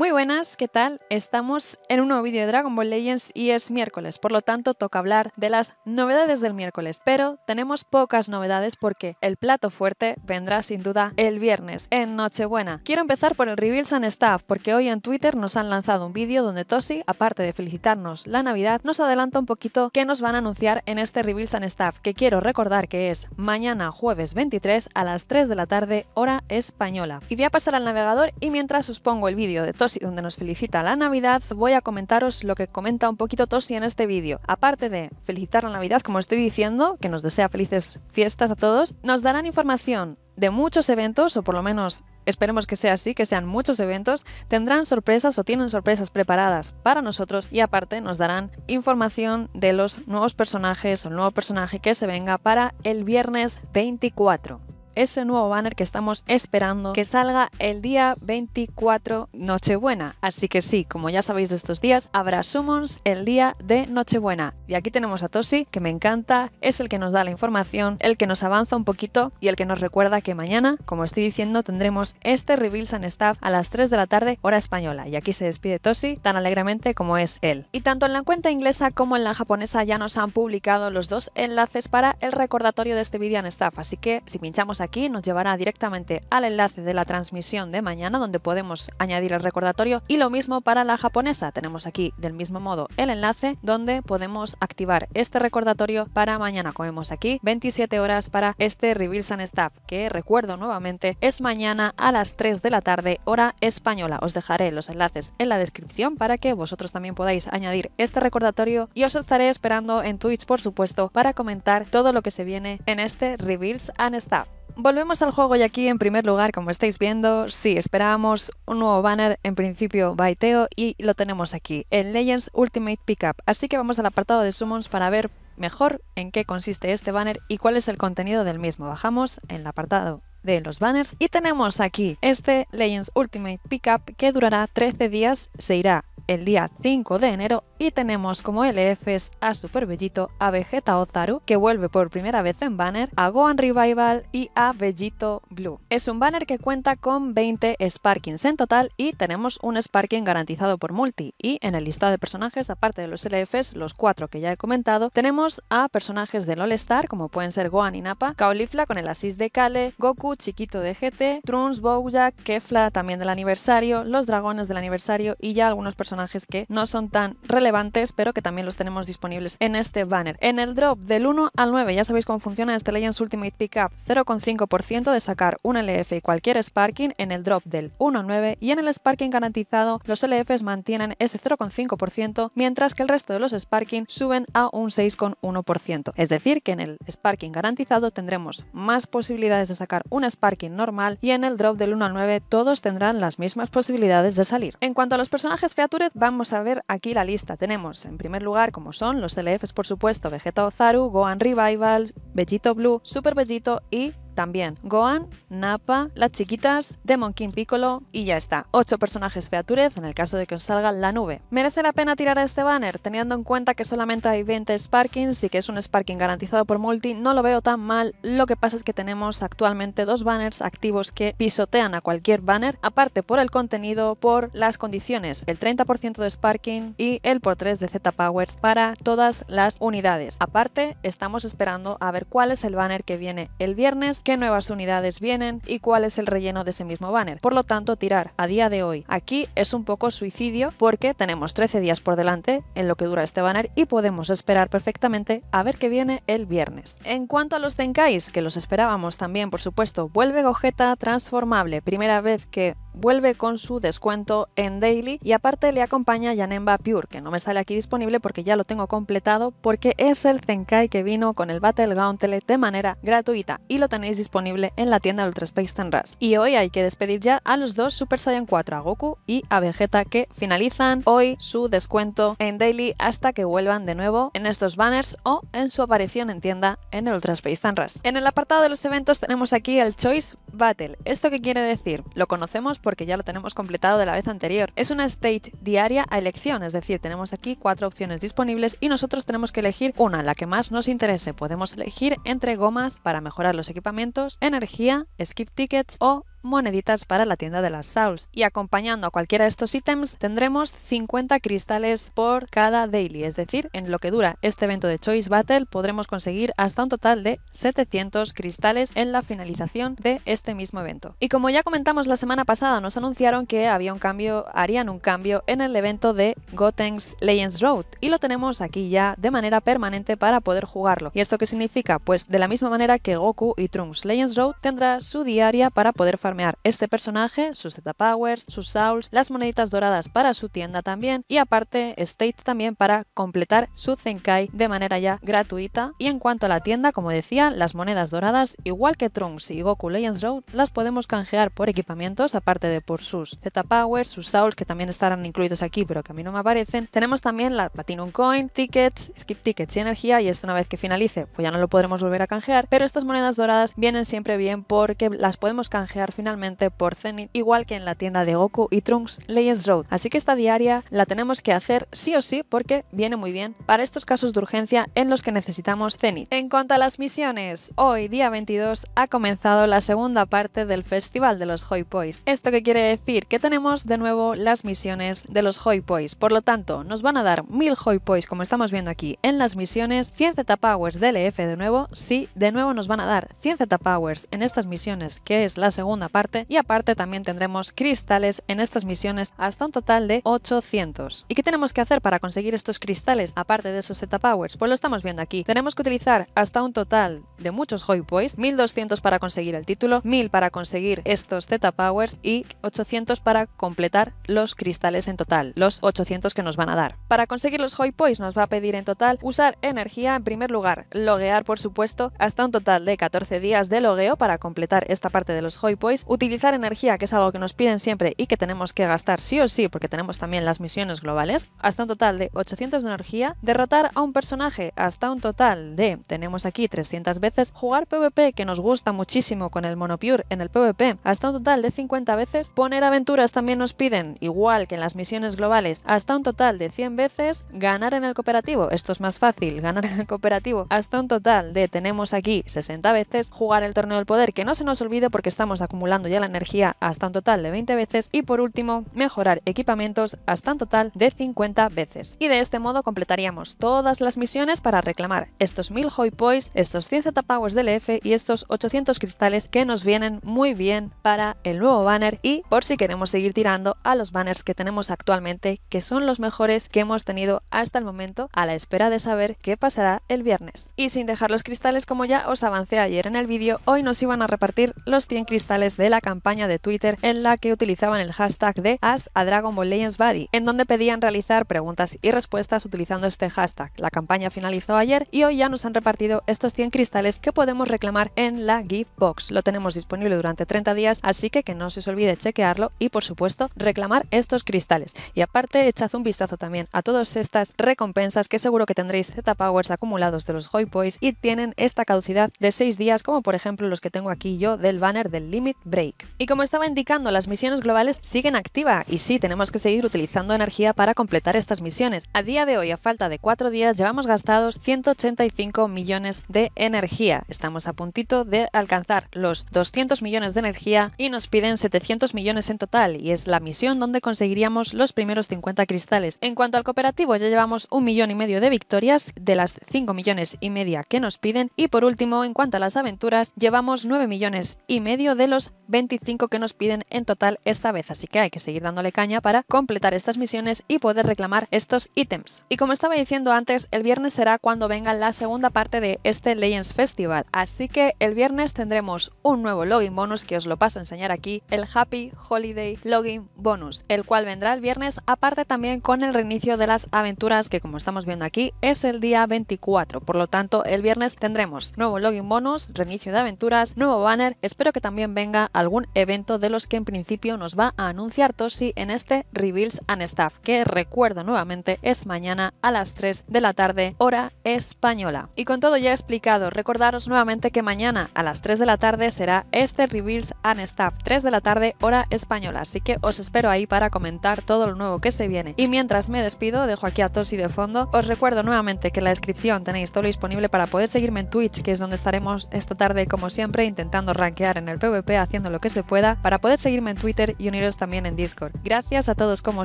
Muy buenas, ¿qué tal? Estamos en un nuevo vídeo de Dragon Ball Legends y es miércoles, por lo tanto toca hablar de las novedades del miércoles, pero tenemos pocas novedades porque el plato fuerte vendrá sin duda el viernes, en Nochebuena. Quiero empezar por el Reveals and Staff, porque hoy en Twitter nos han lanzado un vídeo donde Tosi, aparte de felicitarnos la Navidad, nos adelanta un poquito qué nos van a anunciar en este Reveals and Staff, que quiero recordar que es mañana jueves 23 a las 3 de la tarde, hora española. Y voy a pasar al navegador y mientras os pongo el vídeo de Tosi y donde nos felicita la Navidad, voy a comentaros lo que comenta un poquito Tosi en este vídeo. Aparte de felicitar la Navidad, como estoy diciendo, que nos desea felices fiestas a todos, nos darán información de muchos eventos, o por lo menos esperemos que sea así, que sean muchos eventos, tendrán sorpresas o tienen sorpresas preparadas para nosotros y aparte nos darán información de los nuevos personajes o el nuevo personaje que se venga para el viernes 24 ese nuevo banner que estamos esperando que salga el día 24 Nochebuena. Así que sí, como ya sabéis de estos días, habrá summons el día de Nochebuena. Y aquí tenemos a Tosi, que me encanta, es el que nos da la información, el que nos avanza un poquito y el que nos recuerda que mañana, como estoy diciendo, tendremos este Reveal San Staff a las 3 de la tarde, hora española. Y aquí se despide Tosi tan alegremente como es él. Y tanto en la cuenta inglesa como en la japonesa ya nos han publicado los dos enlaces para el recordatorio de este vídeo San staff. Así que si pinchamos aquí nos llevará directamente al enlace de la transmisión de mañana donde podemos añadir el recordatorio y lo mismo para la japonesa. Tenemos aquí del mismo modo el enlace donde podemos activar este recordatorio para mañana. Comemos aquí 27 horas para este Reveals and Staff que recuerdo nuevamente es mañana a las 3 de la tarde hora española. Os dejaré los enlaces en la descripción para que vosotros también podáis añadir este recordatorio y os estaré esperando en Twitch por supuesto para comentar todo lo que se viene en este Reveals and Stuff. Volvemos al juego y aquí en primer lugar, como estáis viendo, sí, esperábamos un nuevo banner en principio Baiteo y lo tenemos aquí, el Legends Ultimate Pickup. Así que vamos al apartado de Summons para ver mejor en qué consiste este banner y cuál es el contenido del mismo. Bajamos en el apartado de los banners y tenemos aquí este Legends Ultimate Pickup que durará 13 días, se irá el día 5 de enero y tenemos como LFs a Superbellito, a Vegeta Ozaru, que vuelve por primera vez en banner, a Gohan Revival y a Bellito Blue. Es un banner que cuenta con 20 Sparkings en total y tenemos un Sparking garantizado por Multi. Y en el listado de personajes, aparte de los LFs, los cuatro que ya he comentado, tenemos a personajes del All Star, como pueden ser Gohan y Napa Caulifla con el Asís de Kale, Goku chiquito de GT, Trunks, Bowjack, Kefla también del aniversario, los dragones del aniversario y ya algunos personajes que no son tan relevantes pero que también los tenemos disponibles en este banner. En el drop del 1 al 9, ya sabéis cómo funciona este Legends Ultimate Pickup, 0,5% de sacar un LF y cualquier Sparking en el drop del 1 al 9 y en el Sparking garantizado los LFs mantienen ese 0,5%, mientras que el resto de los Sparking suben a un 6,1%. Es decir, que en el Sparking garantizado tendremos más posibilidades de sacar un Sparking normal y en el drop del 1 al 9 todos tendrán las mismas posibilidades de salir. En cuanto a los personajes Featured, vamos a ver aquí la lista tenemos en primer lugar, como son los LFs, por supuesto, Vegeta Ozaru, Gohan Revival, Vegito Blue, Super Vegito y también. Gohan, Napa, las chiquitas, Demon King Piccolo y ya está. Ocho personajes Featurez en el caso de que os salga la nube. ¿Merece la pena tirar a este banner? Teniendo en cuenta que solamente hay 20 Sparkings y que es un Sparking garantizado por Multi, no lo veo tan mal. Lo que pasa es que tenemos actualmente dos banners activos que pisotean a cualquier banner, aparte por el contenido, por las condiciones, el 30% de Sparking y el por 3 de Z Powers para todas las unidades. Aparte, estamos esperando a ver cuál es el banner que viene el viernes, qué nuevas unidades vienen y cuál es el relleno de ese mismo banner. Por lo tanto, tirar a día de hoy aquí es un poco suicidio porque tenemos 13 días por delante en lo que dura este banner y podemos esperar perfectamente a ver qué viene el viernes. En cuanto a los Zenkais que los esperábamos también, por supuesto, vuelve Gojeta transformable, primera vez que vuelve con su descuento en Daily y aparte le acompaña Yanemba Pure, que no me sale aquí disponible porque ya lo tengo completado porque es el Zenkai que vino con el Battle Gauntlet de manera gratuita y lo tenéis disponible en la tienda de Ultra Space Tanras Y hoy hay que despedir ya a los dos Super Saiyan 4, a Goku y a Vegeta, que finalizan hoy su descuento en Daily hasta que vuelvan de nuevo en estos banners o en su aparición en tienda en el Ultra Space Tanras. En el apartado de los eventos tenemos aquí el Choice Battle. ¿Esto qué quiere decir? Lo conocemos porque ya lo tenemos completado de la vez anterior. Es una stage diaria a elección, es decir, tenemos aquí cuatro opciones disponibles y nosotros tenemos que elegir una, la que más nos interese. Podemos elegir entre gomas para mejorar los equipamientos, energía, skip tickets o moneditas para la tienda de las souls Y acompañando a cualquiera de estos ítems tendremos 50 cristales por cada daily, es decir, en lo que dura este evento de Choice Battle podremos conseguir hasta un total de 700 cristales en la finalización de este mismo evento. Y como ya comentamos la semana pasada, nos anunciaron que había un cambio, harían un cambio en el evento de goten's Legends Road y lo tenemos aquí ya de manera permanente para poder jugarlo. ¿Y esto qué significa? Pues de la misma manera que Goku y Trunks Legends Road tendrá su diaria para poder este personaje, sus Z Powers, sus Souls, las moneditas doradas para su tienda también y aparte State también para completar su Zenkai de manera ya gratuita. Y en cuanto a la tienda, como decía, las monedas doradas, igual que Trunks y Goku Legends Road, las podemos canjear por equipamientos, aparte de por sus Z Powers, sus Souls que también estarán incluidos aquí pero que a mí no me aparecen. Tenemos también la Platinum Coin, tickets, skip tickets y energía y esto una vez que finalice pues ya no lo podremos volver a canjear, pero estas monedas doradas vienen siempre bien porque las podemos canjear finalmente por Zenith, igual que en la tienda de Goku y Trunks Legends Road. Así que esta diaria la tenemos que hacer sí o sí porque viene muy bien para estos casos de urgencia en los que necesitamos Zenith. En cuanto a las misiones, hoy día 22 ha comenzado la segunda parte del Festival de los Hoi Boys ¿Esto qué quiere decir? Que tenemos de nuevo las misiones de los Hoi Boys Por lo tanto, nos van a dar 1000 Hoi Boys como estamos viendo aquí, en las misiones, 100 Z Powers DLF de nuevo, sí, de nuevo nos van a dar 100 Z Powers en estas misiones, que es la segunda parte, y aparte también tendremos cristales en estas misiones hasta un total de 800. ¿Y qué tenemos que hacer para conseguir estos cristales aparte de esos Z-Powers? Pues lo estamos viendo aquí. Tenemos que utilizar hasta un total de muchos hoy Pois, 1200 para conseguir el título, 1000 para conseguir estos Z-Powers y 800 para completar los cristales en total, los 800 que nos van a dar. Para conseguir los hoy Pois nos va a pedir en total usar energía en primer lugar, loguear por supuesto hasta un total de 14 días de logueo para completar esta parte de los Hoy utilizar energía, que es algo que nos piden siempre y que tenemos que gastar sí o sí, porque tenemos también las misiones globales, hasta un total de 800 de energía, derrotar a un personaje hasta un total de, tenemos aquí 300 veces, jugar PvP, que nos gusta muchísimo con el Monopure en el PvP, hasta un total de 50 veces, poner aventuras también nos piden, igual que en las misiones globales, hasta un total de 100 veces, ganar en el cooperativo, esto es más fácil, ganar en el cooperativo, hasta un total de, tenemos aquí 60 veces, jugar el torneo del poder, que no se nos olvide porque estamos acumulando ya la energía hasta un total de 20 veces y por último mejorar equipamientos hasta un total de 50 veces. Y de este modo completaríamos todas las misiones para reclamar estos 1000 hoy Pois, estos 100 Z del EF y estos 800 cristales que nos vienen muy bien para el nuevo banner y por si queremos seguir tirando a los banners que tenemos actualmente que son los mejores que hemos tenido hasta el momento a la espera de saber qué pasará el viernes. Y sin dejar los cristales como ya os avancé ayer en el vídeo, hoy nos iban a repartir los 100 cristales de la campaña de Twitter en la que utilizaban el hashtag de As a Dragon Ball Legends Body, en donde pedían realizar preguntas y respuestas utilizando este hashtag. La campaña finalizó ayer y hoy ya nos han repartido estos 100 cristales que podemos reclamar en la Gift Box. Lo tenemos disponible durante 30 días, así que que no se os olvide chequearlo y por supuesto reclamar estos cristales. Y aparte, echad un vistazo también a todas estas recompensas que seguro que tendréis Z Powers acumulados de los Hoy y tienen esta caducidad de 6 días, como por ejemplo los que tengo aquí yo del banner del Limit Break. Y como estaba indicando, las misiones globales siguen activa y sí, tenemos que seguir utilizando energía para completar estas misiones. A día de hoy, a falta de cuatro días, llevamos gastados 185 millones de energía. Estamos a puntito de alcanzar los 200 millones de energía y nos piden 700 millones en total y es la misión donde conseguiríamos los primeros 50 cristales. En cuanto al cooperativo, ya llevamos un millón y medio de victorias de las 5 millones y media que nos piden y por último, en cuanto a las aventuras, llevamos 9 millones y medio de los 25 que nos piden en total esta vez, así que hay que seguir dándole caña para completar estas misiones y poder reclamar estos ítems. Y como estaba diciendo antes, el viernes será cuando venga la segunda parte de este Legends Festival, así que el viernes tendremos un nuevo login bonus que os lo paso a enseñar aquí, el Happy Holiday Login Bonus, el cual vendrá el viernes aparte también con el reinicio de las aventuras que como estamos viendo aquí es el día 24, por lo tanto el viernes tendremos nuevo login bonus, reinicio de aventuras, nuevo banner, espero que también venga algún evento de los que en principio nos va a anunciar Tosi en este Reveals and Staff, que recuerdo nuevamente es mañana a las 3 de la tarde, hora española. Y con todo ya explicado, recordaros nuevamente que mañana a las 3 de la tarde será este Reveals and Staff, 3 de la tarde, hora española, así que os espero ahí para comentar todo lo nuevo que se viene. Y mientras me despido, dejo aquí a Tosi de fondo. Os recuerdo nuevamente que en la descripción tenéis todo lo disponible para poder seguirme en Twitch, que es donde estaremos esta tarde, como siempre, intentando rankear en el PvP, haciendo lo que se pueda para poder seguirme en Twitter y uniros también en Discord. Gracias a todos como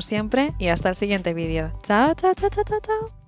siempre y hasta el siguiente vídeo. Chao, chao, chao, chao, chao.